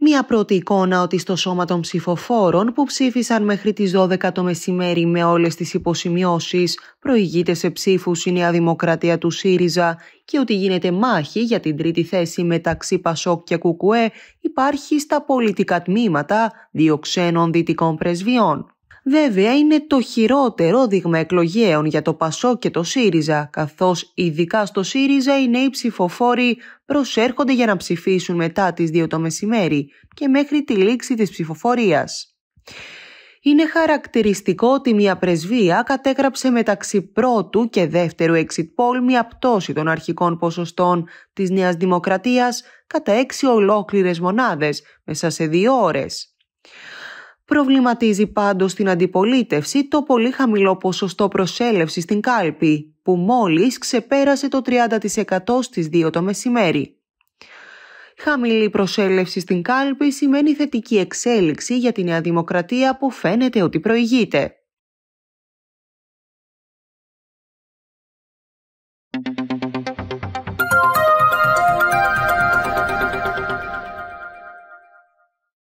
Μία πρώτη εικόνα ότι στο σώμα των ψηφοφόρων που ψήφισαν μέχρι τις 12 το μεσημέρι με όλες τις υποσημειώσεις προηγείται σε ψήφους η Νέα Δημοκρατία του ΣΥΡΙΖΑ και ότι γίνεται μάχη για την τρίτη θέση μεταξύ Πασόκ και Κουκουέ υπάρχει στα πολιτικά τμήματα δύο ξένων δυτικών πρεσβειών. Βέβαια είναι το χειρότερο δείγμα εκλογέων για το Πασό και το ΣΥΡΙΖΑ, καθώς ειδικά στο ΣΥΡΙΖΑ οι νέοι ψηφοφόροι προσέρχονται για να ψηφίσουν μετά τις 2 το μεσημέρι και μέχρι τη λήξη της ψηφοφορίας. Είναι χαρακτηριστικό ότι μια πρεσβεία κατέγραψε μεταξύ πρώτου και δεύτερου exit poll μια πτώση των αρχικών ποσοστών της Νέας Δημοκρατίας κατά έξι ολόκληρες μονάδες μέσα σε δύο ώρες προβληματίζει πάντως την αντιπολίτευση το πολύ χαμηλό ποσοστό προσέλευσης στην κάλπη, που μόλις ξεπέρασε το 30% στις 2 το μεσημέρι. Χαμηλή προσέλευση στην κάλπη σημαίνει θετική εξέλιξη για τη Νέα Δημοκρατία που φαίνεται ότι προηγείται.